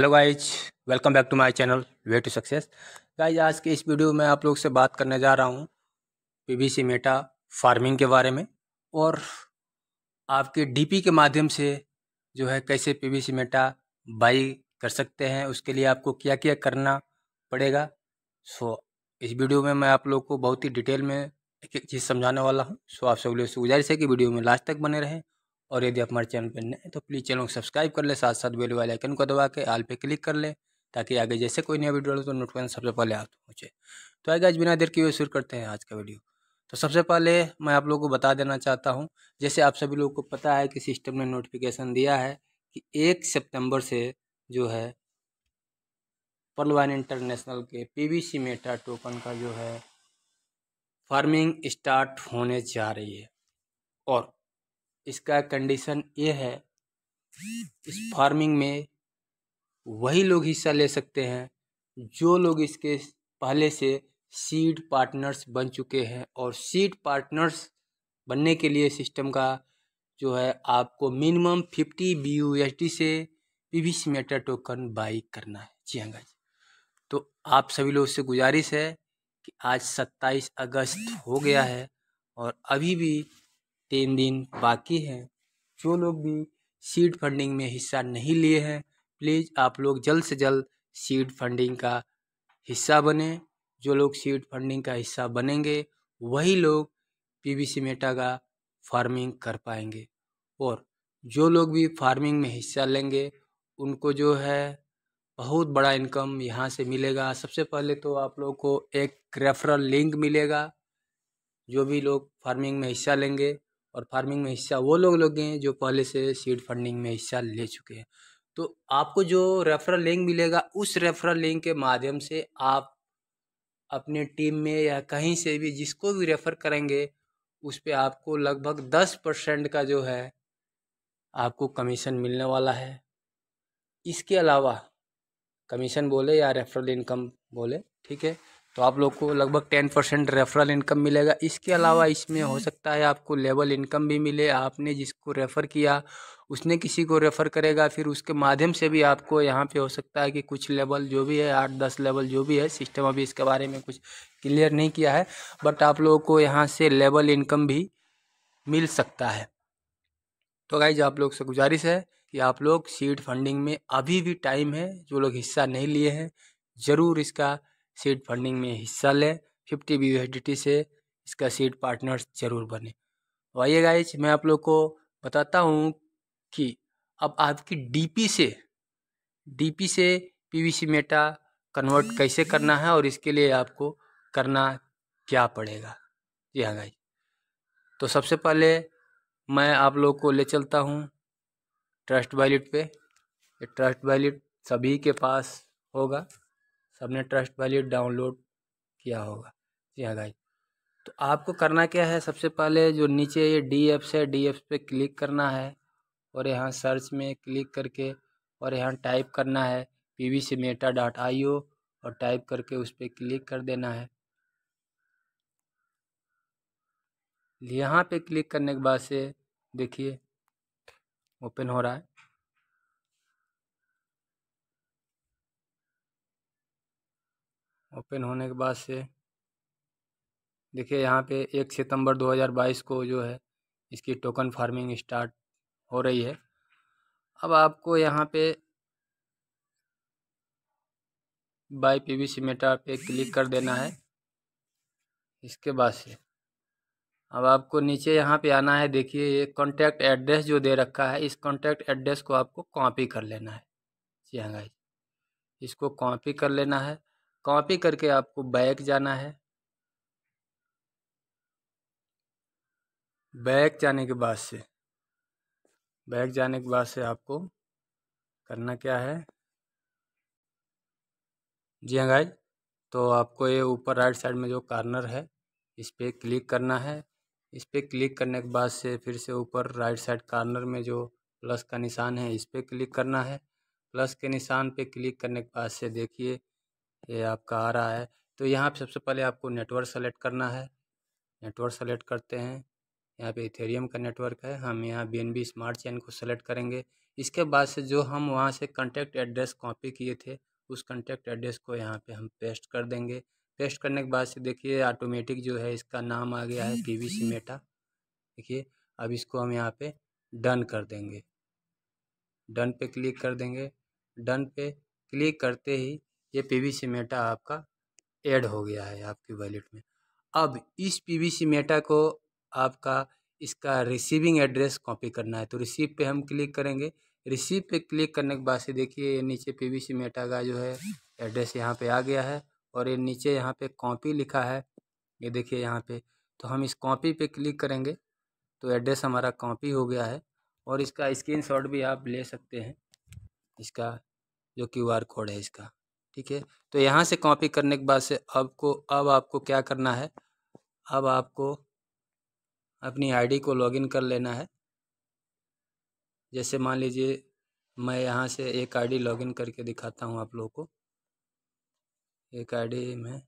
hello guys welcome back to my channel way to success guys आज के इस video में आप लोग से बात करने जा रहा हूँ पीबीसी मेटा फार्मिंग के बारे में और आपके डीपी के माध्यम से जो है कैसे पीबीसी मेटा बाई कर सकते हैं उसके लिए आपको क्या क्या करना पड़ेगा सो इस वीडियो में मैं आप लोग को बहुत ही डिटेल में एक चीज़ समझाने वाला हूँ सो आप सब लोग से गुजारिश है कि वीडियो में लास्ट तक बने रहें और यदि आप हमारे चैनल पर नए तो प्लीज़ चैनल को सब्सक्राइब कर ले साथ साथ बेल वाले आइकन को दबा के आल पे क्लिक कर ले ताकि आगे जैसे कोई नया वीडियो तो नोटिफिकेशन सबसे पहले आप पहुँचे तो आगे आज बिना देर के शुरू करते हैं आज का वीडियो तो सबसे पहले मैं आप लोगों को बता देना चाहता हूँ जैसे आप सभी लोगों को पता है कि सिस्टम ने नोटिफिकेशन दिया है कि एक सितंबर से जो है पलवान इंटरनेशनल के पीवीसी मेटा टोकन का जो है फार्मिंग स्टार्ट होने जा रही है और इसका कंडीशन ये है इस फार्मिंग में वही लोग हिस्सा ले सकते हैं जो लोग इसके पहले से सीड पार्टनर्स बन चुके हैं और सीड पार्टनर्स बनने के लिए सिस्टम का जो है आपको minimum fifty B U H D से P V C meta token buy करना है जी हाँ जी तो आप सभी लोगों से गुजारिश है कि आज सत्ताईस अगस्त हो गया है और अभी भी तीन दिन बाकी है जो लोग भी सीड फंडिंग में हिस्सा नहीं लिए हैं प्लीज़ आप लोग जल्द से जल्द सीड फंडिंग का हिस्सा बने जो लोग सीड फंडिंग का हिस्सा बनेंगे वही लोग पीवीसी मेटा का फार्मिंग कर पाएंगे और जो लोग भी फार्मिंग में हिस्सा लेंगे उनको जो है बहुत बड़ा इनकम यहाँ से मिलेगा सबसे पहले तो आप लोग को एक रेफरल लिंक मिलेगा जो भी लोग फार्मिंग में हिस्सा लेंगे और फार्मिंग में हिस्सा वो लोग लोग हैं जो पहले से सीड फंडिंग में हिस्सा ले चुके हैं तो आपको जो रेफरल लिंक मिलेगा उस रेफरल लिंक के माध्यम से आप अपने टीम में या कहीं से भी जिसको भी रेफ़र करेंगे उस पर आपको लगभग दस परसेंट का जो है आपको कमीशन मिलने वाला है इसके अलावा कमीशन बोले या रेफरल इनकम बोले ठीक है तो आप लोग को लगभग टेन परसेंट रेफरल इनकम मिलेगा इसके अलावा इसमें हो सकता है आपको लेवल इनकम भी मिले आपने जिसको रेफ़र किया उसने किसी को रेफ़र करेगा फिर उसके माध्यम से भी आपको यहाँ पे हो सकता है कि कुछ लेवल जो भी है आठ दस लेवल जो भी है सिस्टम अभी इसके बारे में कुछ क्लियर नहीं किया है बट आप लोगों को यहाँ से लेवल इनकम भी मिल सकता है तो गाइज आप लोग से गुजारिश है कि आप लोग सीड फंडिंग में अभी भी टाइम है जो लोग हिस्सा नहीं लिए हैं ज़रूर इसका सीड फंडिंग में हिस्सा लें फिफ्टी बी से इसका सीड पार्टनर जरूर बने तो आइए गाइज मैं आप लोग को बताता हूँ कि अब आपकी डीपी से डीपी से पीवीसी मेटा कन्वर्ट कैसे करना है और इसके लिए आपको करना क्या पड़ेगा जी हाँ गाइज तो सबसे पहले मैं आप लोग को ले चलता हूँ ट्रस्ट वैलेट पे ट्रस्ट वैलेट सभी के पास होगा सबने ट्रस्ट वाली डाउनलोड किया होगा जी हाँ गाइज तो आपको करना क्या है सबसे पहले जो नीचे ये डी एफ्स है डी एफ्स पे क्लिक करना है और यहाँ सर्च में क्लिक करके और यहाँ टाइप करना है P V C meta dot I O और टाइप करके उस पर क्लिक कर देना है यहाँ पे क्लिक करने के बाद से देखिए ओपन हो रहा है ओपन होने के बाद से देखिए यहाँ पे एक सितंबर 2022 को जो है इसकी टोकन फार्मिंग स्टार्ट हो रही है अब आपको यहाँ पे बाई पी वी सीमेटा पे क्लिक कर देना है इसके बाद से अब आपको नीचे यहाँ पे आना है देखिए ये कॉन्टैक्ट एड्रेस जो दे रखा है इस कॉन्टैक्ट एड्रेस को आपको कॉपी कर लेना है जी हाँ गाइज इसको कॉपी कर लेना है कॉपी करके आपको बैक जाना है बैक जाने के बाद से बैक जाने के बाद से आपको करना क्या है जी हाँ गाइज तो आपको ये ऊपर राइट साइड में जो कार्नर है इस पर क्लिक करना है इस पर क्लिक करने के बाद से फिर से ऊपर राइट साइड कार्नर में जो प्लस का निशान है इस पर क्लिक करना है प्लस के निशान पे क्लिक करने के बाद से देखिए ये आपका आ रहा है तो यहाँ पे सबसे पहले आपको नेटवर्क सेलेक्ट करना है नेटवर्क सेलेक्ट करते हैं यहाँ पे इथेरियम का नेटवर्क है हम यहाँ बी स्मार्ट चैन को सेलेक्ट करेंगे इसके बाद से जो हम वहाँ से कॉन्टेक्ट एड्रेस कॉपी किए थे उस कंटेक्ट एड्रेस को यहाँ पे हम पेस्ट कर देंगे पेस्ट करने के बाद से देखिए ऑटोमेटिक जो है इसका नाम आ गया है पी वी सी मेटा देखिए अब इसको हम यहाँ पे डन कर देंगे डन पे क्लिक कर देंगे डन पे क्लिक करते ही ये पीवीसी मेटा आपका ऐड हो गया है आपके वॉलेट में अब इस पीवीसी मेटा को आपका इसका रिसीविंग एड्रेस कॉपी करना है तो रिसीव पे हम क्लिक करेंगे रिसीव पे क्लिक करने के बाद से देखिए नीचे पीवीसी मेटा का जो है एड्रेस यहाँ पे आ गया है और ये नीचे यहाँ पे कॉपी लिखा है ये देखिए यहाँ पे तो हम इस कॉपी पे क्लिक करेंगे तो एड्रेस हमारा कॉपी हो गया है और इसका स्क्रीन भी आप ले सकते हैं इसका जो क्यू कोड है इसका ठीक है तो यहाँ से कॉपी करने के बाद से अब को अब आपको क्या करना है अब आपको अपनी आईडी को लॉगिन कर लेना है जैसे मान लीजिए मैं यहाँ से एक आईडी लॉगिन करके दिखाता हूँ आप लोगों को एक आईडी में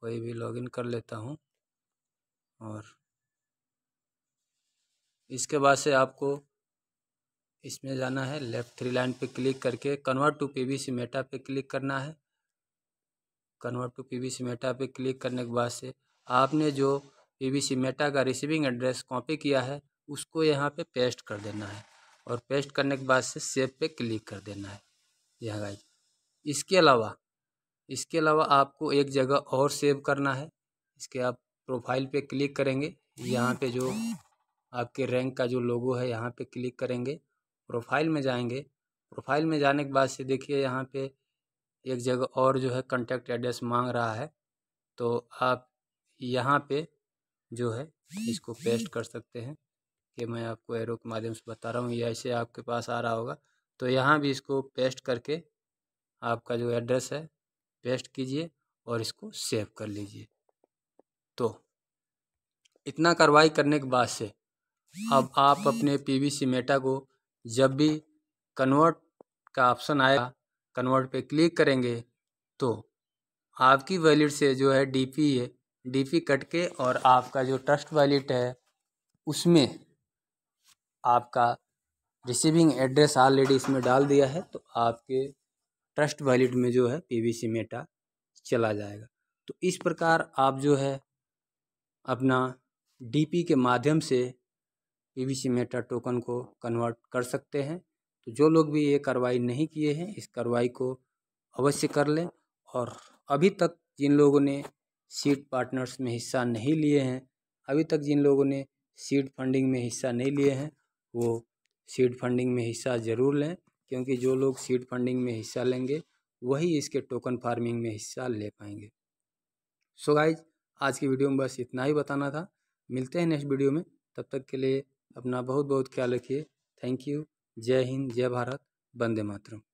कोई भी लॉगिन कर लेता हूँ और इसके बाद से आपको इसमें जाना है लेफ्ट थ्री लाइन पे क्लिक करके कन्वर्ट टू पीवीसी मेटा पे क्लिक करना है कन्वर्ट टू पीवीसी मेटा पे क्लिक करने के बाद से आपने जो पीवीसी मेटा का रिसीविंग एड्रेस कॉपी किया है उसको यहाँ पे पेस्ट कर देना है और पेस्ट करने के बाद से सेव पे क्लिक कर देना है यहाँ गाइज इसके अलावा इसके अलावा आपको एक जगह और सेव करना है इसके आप प्रोफाइल पे क्लिक करेंगे यहाँ पे जो आपके रैंक का जो लोगो है यहाँ पे क्लिक करेंगे प्रोफाइल में जाएंगे प्रोफाइल में जाने के बाद से देखिए यहाँ पे एक जगह और जो है कंटेक्ट एड्रेस मांग रहा है तो आप यहाँ पे जो है इसको पेस्ट कर सकते हैं कि मैं आपको एरो के माध्यम से बता रहा हूँ ये ऐसे आपके पास आ रहा होगा तो यहाँ भी इसको पेस्ट करके आपका जो एड्रेस है पेस्ट कीजिए और इसको सेव कर लीजिए तो इतना कार्रवाई करने के बाद से अब आप अपने पीवीसी मेटा को जब भी कन्वर्ट का ऑप्शन आएगा कन्वर्ट पे क्लिक करेंगे तो आपकी वैलेट से जो है डी पी है डी पी कट के और आपका जो ट्रस्ट वैलिड है उसमें आपका रिसीविंग एड्रेस ऑलरेडी इसमें डाल दिया है तो आपके ट्रस्ट वैलिड में जो है पी वी सी मेटा चला जाएगा तो इस प्रकार आप जो है अपना डीपी के माध्यम से पीवीसी मेटा टोकन को कन्वर्ट कर सकते हैं तो जो लोग भी ये कार्रवाई नहीं किए हैं इस कार्रवाई को अवश्य कर लें और अभी तक जिन लोगों ने सीड पार्टनर्स में हिस्सा नहीं लिए हैं अभी तक जिन लोगों ने सीड फंडिंग में हिस्सा नहीं लिए हैं वो सीड फंडिंग में हिस्सा ज़रूर लें क्योंकि जो लोग सीड फंडिंग में हिस्सा लेंगे वही इसके टोकन फार्मिंग में हिस्सा ले पाएंगे सो so गाइज आज की वीडियो में बस इतना ही बताना था मिलते हैं नेक्स्ट वीडियो में तब तक के लिए अपना बहुत बहुत ख्याल रखिए थैंक यू जय हिंद जय भारत वंदे मातरम